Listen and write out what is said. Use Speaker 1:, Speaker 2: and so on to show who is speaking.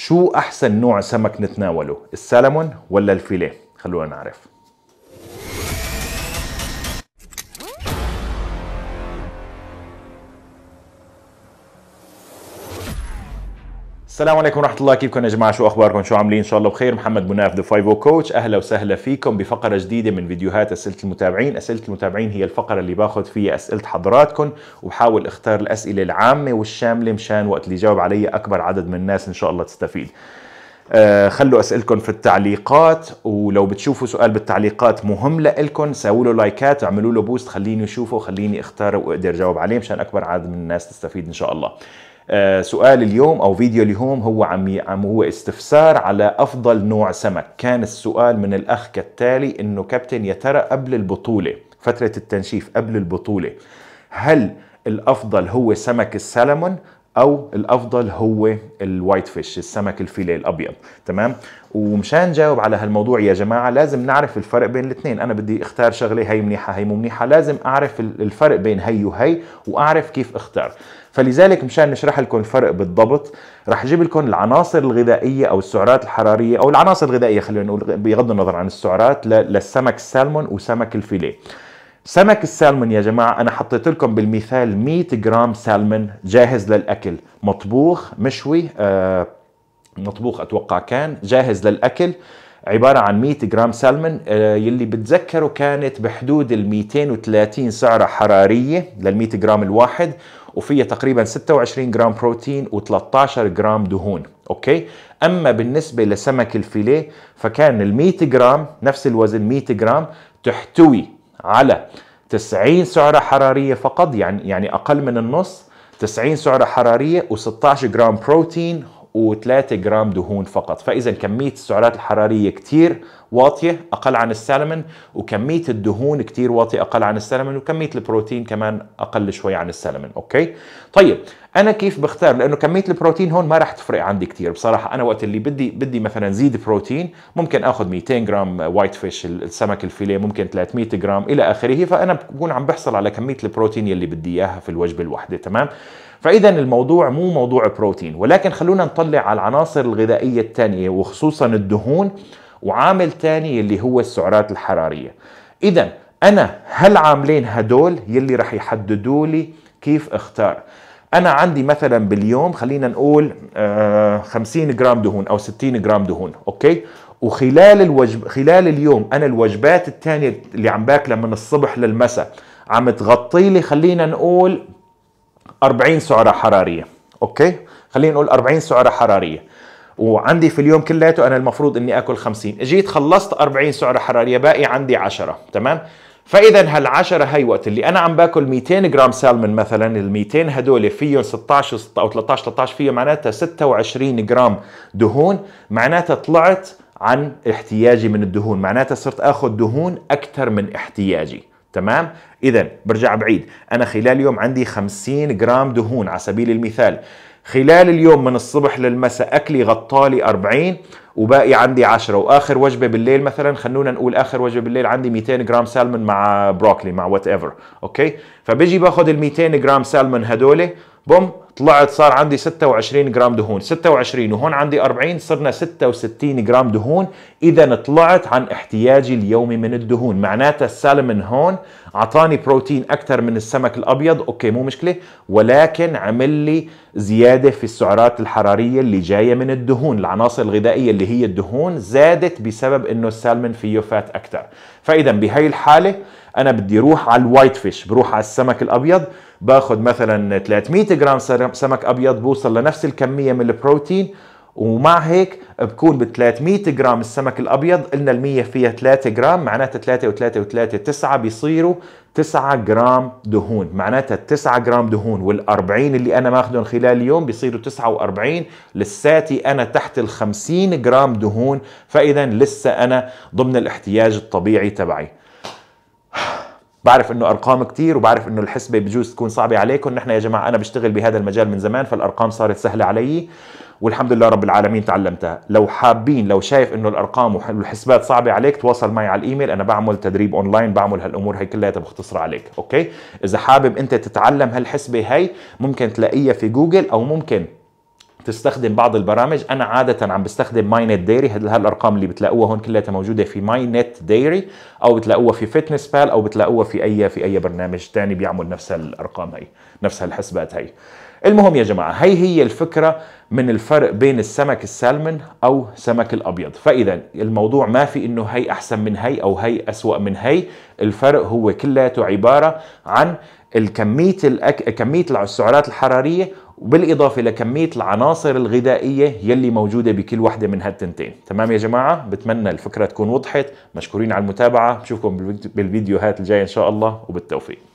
Speaker 1: شو أحسن نوع سمك نتناوله السالمون ولا الفيليه خلونا نعرف السلام عليكم ورحمه الله كيفكم يا جماعه شو اخباركم شو عاملين ان شاء الله بخير محمد مناف ذا 5 كوتش اهلا وسهلا فيكم بفقره جديده من فيديوهات اسئله المتابعين اسئله المتابعين هي الفقره اللي باخذ فيها اسئله حضراتكم وبحاول اختار الاسئله العامه والشامله مشان وقت اللي يجاوب علي اكبر عدد من الناس ان شاء الله تستفيد آه خلوا اسئلتكم في التعليقات ولو بتشوفوا سؤال بالتعليقات مهم لإلكم سووا له لايكات اعملوا له بوست خليني اشوفه خليني اختاره واقدر اجاوب عليه مشان اكبر عدد من الناس تستفيد ان شاء الله آه، سؤال اليوم او فيديو اليوم هو عم عم هو استفسار على افضل نوع سمك كان السؤال من الاخ كالتالي انه كابتن يا ترى قبل البطوله فتره التنشيف قبل البطوله هل الافضل هو سمك السلمون او الافضل هو الوايت فيش السمك الفيليه الابيض تمام ومشان نجاوب على هالموضوع يا جماعه لازم نعرف الفرق بين الاثنين انا بدي اختار شغله هي منيحه هي مو منيحه لازم اعرف الفرق بين هي وهي واعرف كيف اختار فلذلك مشان نشرح لكم الفرق بالضبط رح اجيب لكم العناصر الغذائيه او السعرات الحراريه او العناصر الغذائيه خلينا نقول بغض النظر عن السعرات للسمك السالمون وسمك الفيليه سمك السالمون يا جماعة أنا حطيت لكم بالمثال 100 جرام سالمون جاهز للأكل مطبوخ مشوي آه مطبوخ أتوقع كان جاهز للأكل عبارة عن 100 جرام سالمون آه يلي بتذكره كانت بحدود ال 230 سعرة حرارية لل 100 جرام الواحد وفيها تقريبا 26 جرام بروتين و13 جرام دهون اوكي اما بالنسبه لسمك الفيليه فكان ال 100 جرام نفس الوزن 100 جرام تحتوي على 90 سعرة حرارية فقط يعني يعني أقل من النص 90 سعرة حرارية و16 جرام بروتين و3 جرام دهون فقط فاذا كميه السعرات الحراريه كثير واطيه اقل عن السالمون وكميه الدهون كثير واطيه اقل عن السالمون وكميه البروتين كمان اقل شوي عن السالمون اوكي طيب انا كيف بختار لانه كميه البروتين هون ما راح تفرق عندي كثير بصراحه انا وقت اللي بدي بدي مثلا زيد بروتين ممكن اخذ 200 جرام وايت فيش السمك الفيليه ممكن 300 جرام الى اخره فانا بكون عم بحصل على كميه البروتين يلي بدي اياها في الوجبه الواحده تمام فاذا الموضوع مو موضوع بروتين ولكن خلونا نطلع على العناصر الغذائيه الثانيه وخصوصا الدهون وعامل ثاني اللي هو السعرات الحراريه اذا انا هالعاملين هدول يلي رح يحددوا لي كيف اختار انا عندي مثلا باليوم خلينا نقول 50 آه، جرام دهون او 60 جرام دهون اوكي وخلال الوجب خلال اليوم انا الوجبات الثانيه اللي عم باكلها من الصبح للمساء عم تغطي لي خلينا نقول 40 سعره حراريه اوكي خلينا نقول 40 سعره حراريه وعندي في اليوم كلياته انا المفروض اني اكل 50 اجيت خلصت 40 سعره حراريه باقي عندي 10 تمام فاذا هال10 هي وقت اللي انا عم باكل 200 جرام سالمون مثلا ال 200 هدول فيهم 16 او 13 13 فيهم معناتها 26 جرام دهون معناتها طلعت عن احتياجي من الدهون معناتها صرت اخذ دهون اكثر من احتياجي تمام اذا برجع بعيد انا خلال اليوم عندي 50 جرام دهون على سبيل المثال خلال اليوم من الصبح للمساء اكلي غطالي 40 وباقي عندي 10 واخر وجبه بالليل مثلا خلونا نقول اخر وجبه بالليل عندي 200 جرام سالمون مع بروكلي مع وات ايفر اوكي فبيجي باخذ ال 200 جرام سالمون هدول بوم طلعت صار عندي 26 جرام دهون 26 وهون عندي 40 صرنا 66 جرام دهون اذا طلعت عن احتياجي اليومي من الدهون معناتها السالمون هون اعطاني بروتين اكثر من السمك الابيض اوكي مو مشكله ولكن عمل لي زياده في السعرات الحراريه اللي جايه من الدهون العناصر الغذائيه اللي هي الدهون زادت بسبب انه السالمون فيه فات اكثر فاذا بهي الحاله انا بدي اروح على الوايت فيش بروح على السمك الابيض باخذ مثلا 300 جرام سمك ابيض بوصل لنفس الكميه من البروتين ومع هيك بكون ب 300 جرام السمك الابيض قلنا ال 100 فيها 3 جرام معناتها 3 و3 و3 9 بيصيروا 9 جرام دهون معناتها 9 جرام دهون وال40 اللي انا ماخذهم خلال اليوم بيصيروا 49 لساتي انا تحت ال 50 جرام دهون فاذا لسه انا ضمن الاحتياج الطبيعي تبعي بعرف انه ارقام كتير وبعرف انه الحسبه بجوز تكون صعبه عليكم نحن يا جماعه انا بشتغل بهذا المجال من زمان فالارقام صارت سهله علي والحمد لله رب العالمين تعلمتها لو حابين لو شايف انه الارقام والحسابات صعبه عليك تواصل معي على الايميل انا بعمل تدريب اونلاين بعمل هالامور هي كلها بختصرها عليك اوكي اذا حابب انت تتعلم هالحسبه هي ممكن تلاقيها في جوجل او ممكن تستخدم بعض البرامج انا عاده عم بستخدم ماي نت ديري هالارقام اللي بتلاقوها هون كلها موجوده في ماي نت ديري او بتلاقوها في فتنس بال او بتلاقوها في اي في اي برنامج ثاني بيعمل نفس الارقام هي نفس الحسبات هي المهم يا جماعه هي هي الفكره من الفرق بين السمك السالمون او سمك الابيض فاذا الموضوع ما في انه هي احسن من هي او هي اسوا من هي الفرق هو كلياته عباره عن الكميه الأك... كميه السعرات الحراريه وبالإضافة لكمية العناصر الغذائية يلي موجودة بكل وحدة من هالتنتين تمام يا جماعة بتمنى الفكرة تكون وضحت مشكورين على المتابعة بشوفكم بالفيديوهات الجاية إن شاء الله وبالتوفيق